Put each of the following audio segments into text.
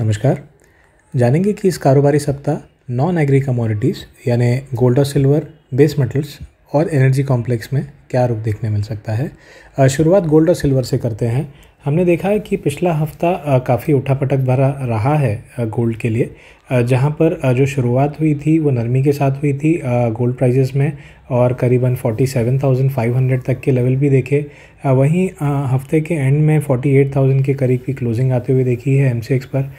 नमस्कार जानेंगे कि इस कारोबारी सप्ताह नॉन एग्री कमोडिटीज़ यानी गोल्ड और सिल्वर बेस मेटल्स और एनर्जी कॉम्प्लेक्स में क्या रूप देखने मिल सकता है शुरुआत गोल्ड और सिल्वर से करते हैं हमने देखा है कि पिछला हफ्ता काफ़ी उठापटक भरा रहा है गोल्ड के लिए जहाँ पर जो शुरुआत हुई थी वो नरमी के साथ हुई थी गोल्ड प्राइजेस में और करीबन 47,500 तक के लेवल भी देखे वहीं हफ्ते के एंड में 48,000 के करीब की क्लोजिंग आते हुए देखी है एम पर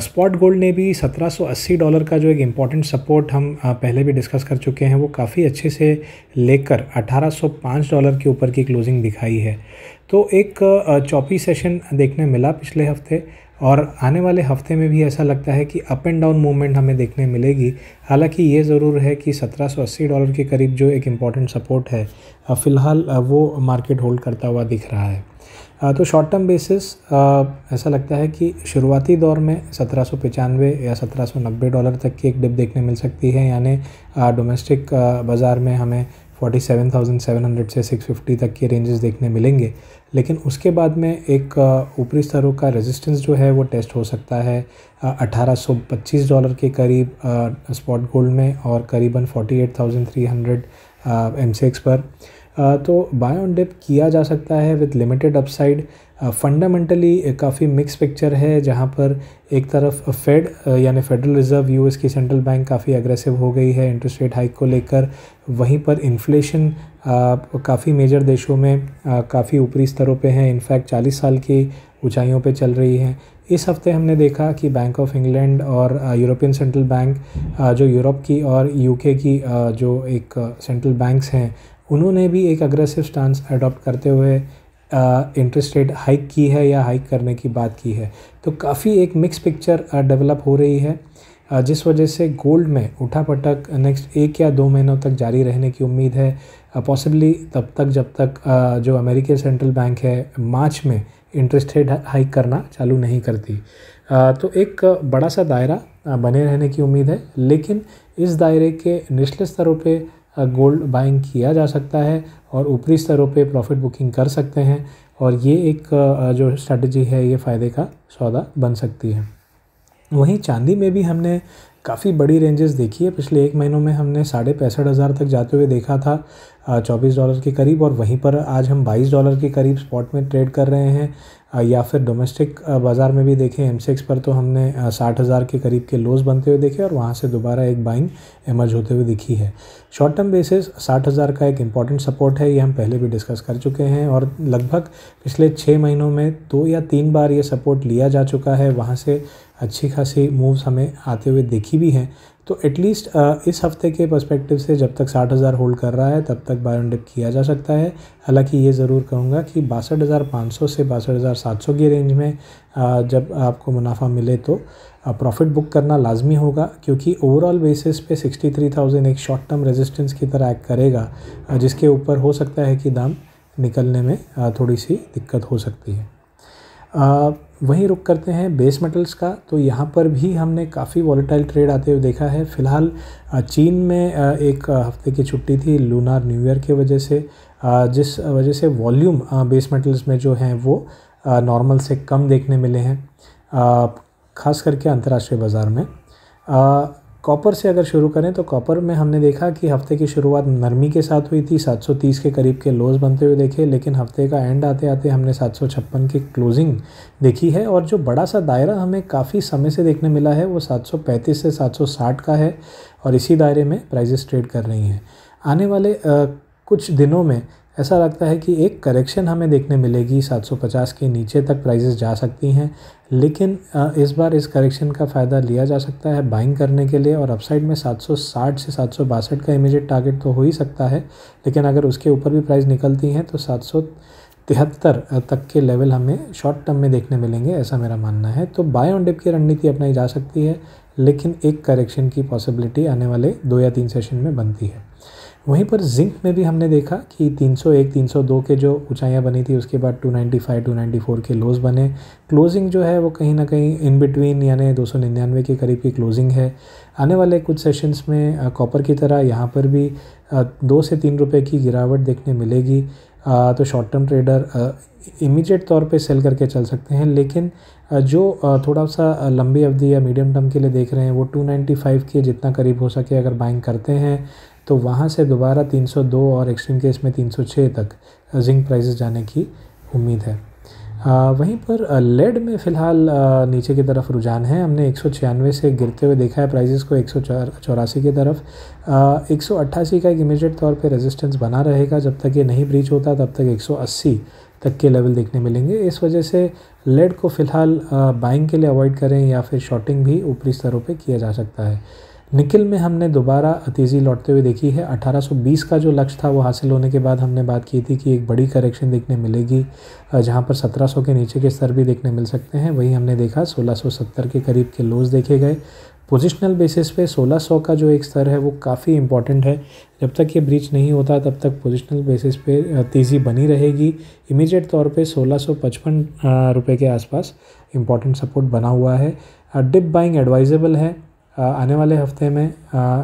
स्पॉट गोल्ड ने भी 1780 डॉलर का जो एक इम्पॉर्टेंट सपोर्ट हम पहले भी डिस्कस कर चुके हैं वो काफ़ी अच्छे से लेकर 1805 डॉलर के ऊपर की क्लोजिंग दिखाई है तो एक चौपी सेशन देखने मिला पिछले हफ्ते और आने वाले हफ्ते में भी ऐसा लगता है कि अप एंड डाउन मूवमेंट हमें देखने मिलेगी हालांकि ये ज़रूर है कि 1780 डॉलर के करीब जो एक इम्पॉर्टेंट सपोर्ट है फ़िलहाल वो मार्केट होल्ड करता हुआ दिख रहा है तो शॉर्ट टर्म बेसिस ऐसा लगता है कि शुरुआती दौर में सत्रह या सत्रह डॉलर तक की एक डिप देखने मिल सकती है यानी डोमेस्टिक बाज़ार में हमें 47,700 से 650 तक के रेंजेस देखने मिलेंगे लेकिन उसके बाद में एक ऊपरी स्तरों का रेजिस्टेंस जो है वो टेस्ट हो सकता है 1825 डॉलर के करीब स्पॉट गोल्ड में और करीबन 48,300 एम पर तो बाय ऑन डिप किया जा सकता है विथ लिमिटेड अपसाइड फंडामेंटली काफ़ी मिक्स पिक्चर है जहाँ पर एक तरफ फेड यानी फेडरल रिज़र्व यूएस की सेंट्रल बैंक काफ़ी अग्रेसिव हो गई है इंटरेस्ट रेट हाइक को लेकर वहीं पर इन्फ्लेशन काफ़ी मेजर देशों में काफ़ी ऊपरी स्तरों पे हैं इनफैक्ट 40 साल की ऊंचाइयों पे चल रही हैं इस हफ्ते हमने देखा कि बैंक ऑफ इंग्लैंड और यूरोपियन सेंट्रल बैंक जो यूरोप की और यूके की जो एक सेंट्रल बैंक्स हैं उन्होंने भी एक अग्रेसिव स्टांस अडॉप्ट करते हुए इंटरेस्ट रेट हाइक की है या हाइक करने की बात की है तो काफ़ी एक मिक्स पिक्चर डेवलप हो रही है जिस वजह से गोल्ड में उठा पटक नेक्स्ट एक या दो महीनों तक जारी रहने की उम्मीद है पॉसिबली तब तक जब तक जो अमेरिकी सेंट्रल बैंक है मार्च में इंटरेस्ट रेट हाइक करना चालू नहीं करती तो एक बड़ा सा दायरा बने रहने की उम्मीद है लेकिन इस दायरे के निचले स्तरों पर गोल्ड बाइंग किया जा सकता है और ऊपरी स्तरों पे प्रॉफिट बुकिंग कर सकते हैं और ये एक जो स्ट्रैटेजी है ये फ़ायदे का सौदा बन सकती है वहीं चांदी में भी हमने काफ़ी बड़ी रेंजेस देखी है पिछले एक महीनों में हमने साढ़े पैंसठ हज़ार तक जाते हुए देखा था चौबीस डॉलर के करीब और वहीं पर आज हम बाईस डॉलर के करीब स्पॉट में ट्रेड कर रहे हैं या फिर डोमेस्टिक बाज़ार में भी देखें एम पर तो हमने साठ हज़ार के करीब के लोज बनते हुए देखे और वहाँ से दोबारा एक बाइंग एमर्ज होते हुए दिखी है शॉर्ट टर्म बेसिस साठ हज़ार का एक इम्पॉर्टेंट सपोर्ट है ये हम पहले भी डिस्कस कर चुके हैं और लगभग पिछले छः महीनों में दो तो या तीन बार ये सपोर्ट लिया जा चुका है वहाँ से अच्छी खासी मूव्स हमें आते हुए देखी भी हैं तो एटलीस्ट इस हफ्ते के पर्सपेक्टिव से जब तक साठ हज़ार होल्ड कर रहा है तब तक बायोन डिप किया जा सकता है हालांकि ये ज़रूर कहूँगा कि बासठ हज़ार पाँच सौ से बासठ हज़ार सात सौ की रेंज में जब आपको मुनाफा मिले तो प्रॉफिट बुक करना लाजमी होगा क्योंकि ओवरऑल बेसिस पे सिक्सटी थ्री थाउजेंड एक शॉर्ट टर्म रेजिस्टेंस की तरह एक्ट करेगा जिसके ऊपर हो सकता है कि दाम निकलने में थोड़ी सी दिक्कत हो सकती है वहीं रुक करते हैं बेस मेटल्स का तो यहाँ पर भी हमने काफ़ी वॉलेटाइल ट्रेड आते हुए देखा है फ़िलहाल चीन में एक हफ्ते की छुट्टी थी लूनार न्यू ईयर की वजह से जिस वजह से वॉल्यूम बेस मेटल्स में जो हैं वो नॉर्मल से कम देखने मिले हैं ख़ास करके अंतर्राष्ट्रीय बाज़ार में कॉपर से अगर शुरू करें तो कॉपर में हमने देखा कि हफ्ते की शुरुआत नरमी के साथ हुई थी 730 के करीब के लोज बनते हुए देखे लेकिन हफ्ते का एंड आते आते हमने 756 की क्लोजिंग देखी है और जो बड़ा सा दायरा हमें काफ़ी समय से देखने मिला है वो 735 से 760 का है और इसी दायरे में प्राइजेस ट्रेड कर रही हैं आने वाले आ, कुछ दिनों में ऐसा लगता है कि एक करेक्शन हमें देखने मिलेगी 750 के नीचे तक प्राइसेस जा सकती हैं लेकिन इस बार इस करेक्शन का फ़ायदा लिया जा सकता है बाइंग करने के लिए और अपसाइड में 760 से सात का इमीजिएट टारगेट तो हो ही सकता है लेकिन अगर उसके ऊपर भी प्राइस निकलती हैं तो सात तिहत्तर तक के लेवल हमें शॉर्ट टर्म में देखने मिलेंगे ऐसा मेरा मानना है तो बाय ऑन डिप की रणनीति अपनाई जा सकती है लेकिन एक करेक्शन की पॉसिबिलिटी आने वाले दो या तीन सेशन में बनती है वहीं पर जिंक में भी हमने देखा कि 301, 302 के जो ऊंचाइयां बनी थी उसके बाद 295, 294 के लोज़ बने क्लोजिंग जो है वो कहीं ना कहीं इन बिटवीन यानी दो सौ के करीब की क्लोजिंग है आने वाले कुछ सेशंस में कॉपर की तरह यहाँ पर भी दो से तीन रुपये की गिरावट देखने मिलेगी तो शॉर्ट टर्म ट्रेडर इमीडिएट तौर पे सेल करके चल सकते हैं लेकिन जो थोड़ा सा लंबी अवधि या मीडियम टर्म के लिए देख रहे हैं वो 295 के जितना करीब हो सके अगर बाइंग करते हैं तो वहाँ से दोबारा 302 और एक्सट्रीम केस में 306 तक जिंक प्राइसेस जाने की उम्मीद है आ, वहीं पर लेड में फ़िलहाल नीचे की तरफ रुझान है हमने एक से गिरते हुए देखा है प्राइसेस को एक की तरफ एक का एक इमीडिएट तौर पर रेजिस्टेंस बना रहेगा जब तक ये नहीं ब्रीच होता तब तक 180 तक के लेवल देखने मिलेंगे इस वजह से लेड को फ़िलहाल बाइंग के लिए अवॉइड करें या फिर शॉर्टिंग भी ऊपरी स्तरों पर किया जा सकता है निखिल में हमने दोबारा तेज़ी लौटते हुए देखी है 1820 का जो लक्ष्य था वो हासिल होने के बाद हमने बात की थी कि एक बड़ी करेक्शन देखने मिलेगी जहां पर 1700 के नीचे के स्तर भी देखने मिल सकते हैं वही हमने देखा 1670 के करीब के लोज देखे गए पोजिशनल बेसिस पे 1600 का जो एक स्तर है वो काफ़ी इंपॉर्टेंट है जब तक ये ब्रीच नहीं होता तब तक पोजिशनल बेसिस पे तेज़ी बनी रहेगी इमीडिएट तौर पे 1655 रुपए के आसपास इंपॉर्टेंट सपोर्ट बना हुआ है डिप बाइंग एडवाइजेबल है आने वाले हफ्ते में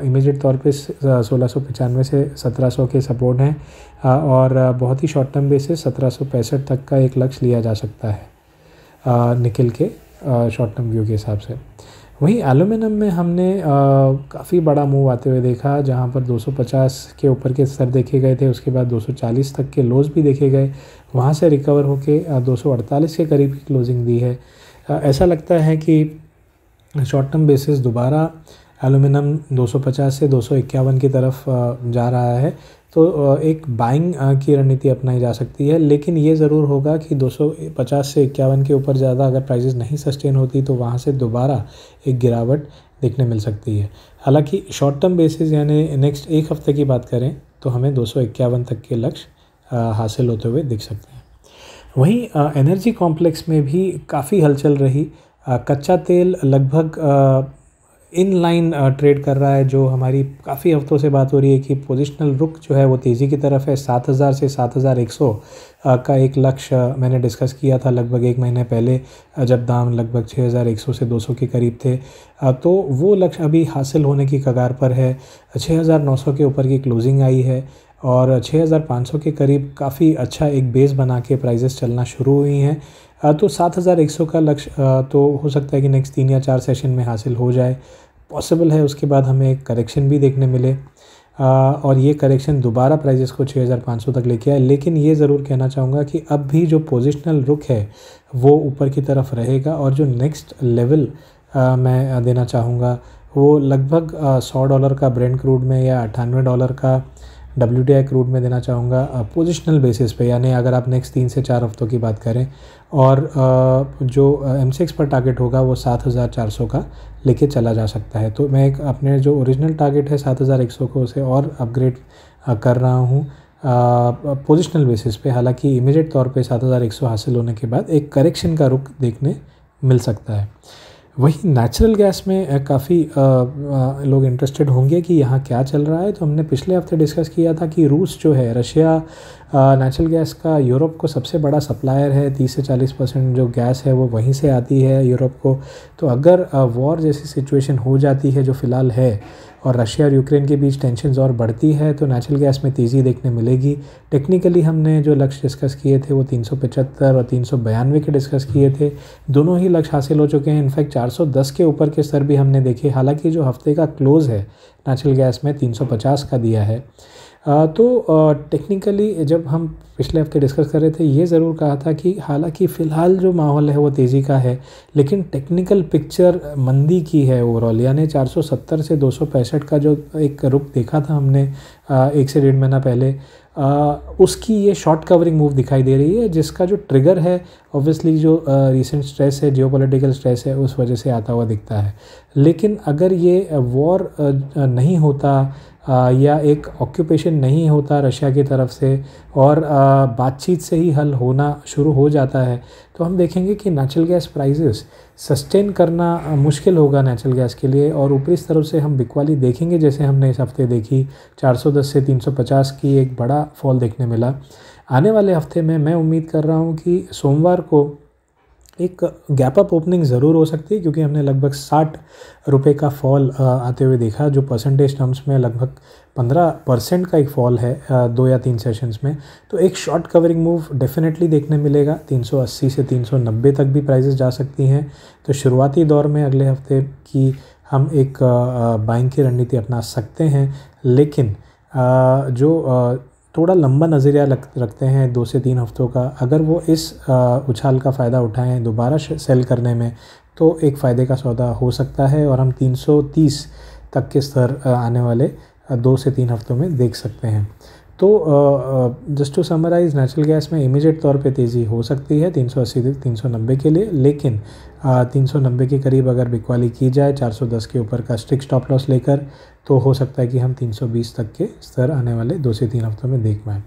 इमीडिएट तौर पे सोलह सौ पचानवे से सत्रह सौ के सपोर्ट हैं और बहुत ही शॉर्ट टर्म बेसिस सत्रह सौ पैंसठ तक का एक लक्ष्य लिया जा सकता है निकल के शॉर्ट टर्म व्यू के हिसाब से वहीं एलुमिनियम में हमने काफ़ी बड़ा मूव आते हुए देखा जहां पर 250 के ऊपर के स्तर देखे गए थे उसके बाद 240 तक के लोज भी देखे गए वहां से रिकवर होके 248 के करीब क्लोजिंग दी है ऐसा लगता है कि शॉर्ट टर्म बेसिस दोबारा एलुमिनियम 250 से दो की तरफ जा रहा है तो एक बाइंग की रणनीति अपनाई जा सकती है लेकिन ये ज़रूर होगा कि 250 से इक्यावन के ऊपर ज़्यादा अगर प्राइजेस नहीं सस्टेन होती तो वहाँ से दोबारा एक गिरावट देखने मिल सकती है हालांकि शॉर्ट टर्म बेसिस यानी नेक्स्ट एक हफ्ते की बात करें तो हमें दो तक के लक्ष्य हासिल होते हुए दिख सकते हैं वहीं एनर्जी कॉम्प्लेक्स में भी काफ़ी हलचल रही कच्चा तेल लगभग इन लाइन ट्रेड कर रहा है जो हमारी काफ़ी हफ्तों से बात हो रही है कि पोजिशनल रुक जो है वो तेज़ी की तरफ है सात हज़ार से सात हज़ार एक सौ का एक लक्ष्य मैंने डिस्कस किया था लगभग एक महीने पहले जब दाम लगभग छः हज़ार एक सौ से दो सौ के करीब थे तो वो लक्ष्य अभी हासिल होने की कगार पर है छः हज़ार नौ सौ के ऊपर की क्लोजिंग आई है और 6500 के करीब काफ़ी अच्छा एक बेस बना के प्राइजेस चलना शुरू हुई हैं तो सात हज़ार एक सौ का लक्ष्य तो हो सकता है कि नेक्स्ट तीन या चार सेशन में हासिल हो जाए पॉसिबल है उसके बाद हमें एक करेक्शन भी देखने मिले और ये करेक्शन दोबारा प्राइजेस को 6500 तक लेके आए लेकिन ये ज़रूर कहना चाहूँगा कि अब भी जो पोजिशनल रुख है वो ऊपर की तरफ रहेगा और जो नेक्स्ट लेवल मैं देना चाहूँगा वो लगभग सौ डॉलर का ब्रेंड क्रूड में या अट्ठानवे डॉलर का डब्ल्यू टी आई क्रूड में देना चाहूँगा पोजिशनल बेसिस पे यानी अगर आप नेक्स्ट तीन से चार हफ्तों की बात करें और जो एम सिक्स पर टारगेट होगा वो सात हज़ार चार सौ का लेके चला जा सकता है तो मैं एक अपने जो ओरिजिनल टारगेट है सात हज़ार एक सौ को उसे और अपग्रेड कर रहा हूँ पोजिशनल बेसिस पे हालांकि इमीडिएट तौर पे सौ हासिल होने के बाद एक करेक्शन का रुख देखने मिल सकता है वहीं नेचुरल गैस में काफ़ी लोग इंटरेस्टेड होंगे कि यहाँ क्या चल रहा है तो हमने पिछले हफ्ते डिस्कस किया था कि रूस जो है रशिया नेचुरल गैस का यूरोप को सबसे बड़ा सप्लायर है तीस से चालीस परसेंट जो गैस है वो वहीं से आती है यूरोप को तो अगर वॉर जैसी सिचुएशन हो जाती है जो फ़िलहाल है और रशिया और यूक्रेन के बीच टेंशन और बढ़ती है तो नेचुरल गैस में तेज़ी देखने मिलेगी टेक्निकली हमने जो लक्ष्य डिस्कस किए थे वो तीन और तीन के डिस्कस किए थे दोनों ही लक्ष्य हासिल हो चुके हैं इनफैक्ट 410 के ऊपर के स्तर भी हमने देखे हालांकि जो हफ्ते का क्लोज़ है नेचुरल गैस में 350 का दिया है तो टेक्निकली जब हम पिछले हफ्ते डिस्कस कर रहे थे ये ज़रूर कहा था कि हालांकि फ़िलहाल जो माहौल है वो तेज़ी का है लेकिन टेक्निकल पिक्चर मंदी की है ओवरऑल यानी 470 से दो का जो एक रुख देखा था हमने एक से डेढ़ महीना पहले आ, उसकी ये शॉर्ट कवरिंग मूव दिखाई दे रही है जिसका जो ट्रिगर है ऑब्वियसली जो रीसेंट स्ट्रेस है जियोपॉलिटिकल स्ट्रेस है उस वजह से आता हुआ दिखता है लेकिन अगर ये वॉर नहीं होता या एक ऑक्यूपेशन नहीं होता रशिया की तरफ से और बातचीत से ही हल होना शुरू हो जाता है तो हम देखेंगे कि नेचुरल गैस प्राइजेस सस्टेन करना मुश्किल होगा नेचुरल गैस के लिए और ऊपरी स्तर से हम बिकवाली देखेंगे जैसे हमने इस हफ्ते देखी 410 से 350 की एक बड़ा फॉल देखने मिला आने वाले हफ्ते में मैं उम्मीद कर रहा हूँ कि सोमवार को एक गैप अप ओपनिंग ज़रूर हो सकती है क्योंकि हमने लगभग साठ रुपये का फॉल आते हुए देखा जो परसेंटेज टर्म्स में लगभग पंद्रह परसेंट का एक फॉल है दो या तीन सेशंस में तो एक शॉर्ट कवरिंग मूव डेफिनेटली देखने मिलेगा 380 से 390 तक भी प्राइजेस जा सकती हैं तो शुरुआती दौर में अगले हफ्ते की हम एक बाइंग की रणनीति अपना सकते हैं लेकिन जो थोड़ा लंबा नज़रिया रखते हैं दो से तीन हफ्तों का अगर वो इस उछाल का फ़ायदा उठाएं दोबारा सेल करने में तो एक फ़ायदे का सौदा हो सकता है और हम 330 तक के स्तर आने वाले दो से तीन हफ्तों में देख सकते हैं तो just to summarise natural gas में इमीडिएट तौर पे तेज़ी हो सकती है 380 से 390 के लिए लेकिन तीन के करीब अगर बिकवाली की जाए 410 के ऊपर का स्ट्रिक स्टॉप लॉस लेकर तो हो सकता है कि हम 320 तक के स्तर आने वाले दो से तीन हफ्तों में देख पाएँ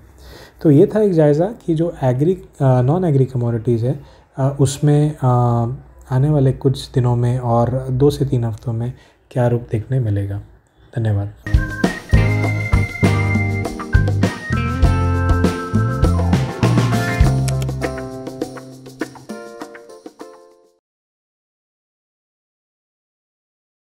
तो ये था एक जायज़ा कि जो एग्री नॉन एग्री कमोडिटीज़ है आ, उसमें आ, आने वाले कुछ दिनों में और दो से तीन हफ्तों में क्या रूप देखने मिलेगा धन्यवाद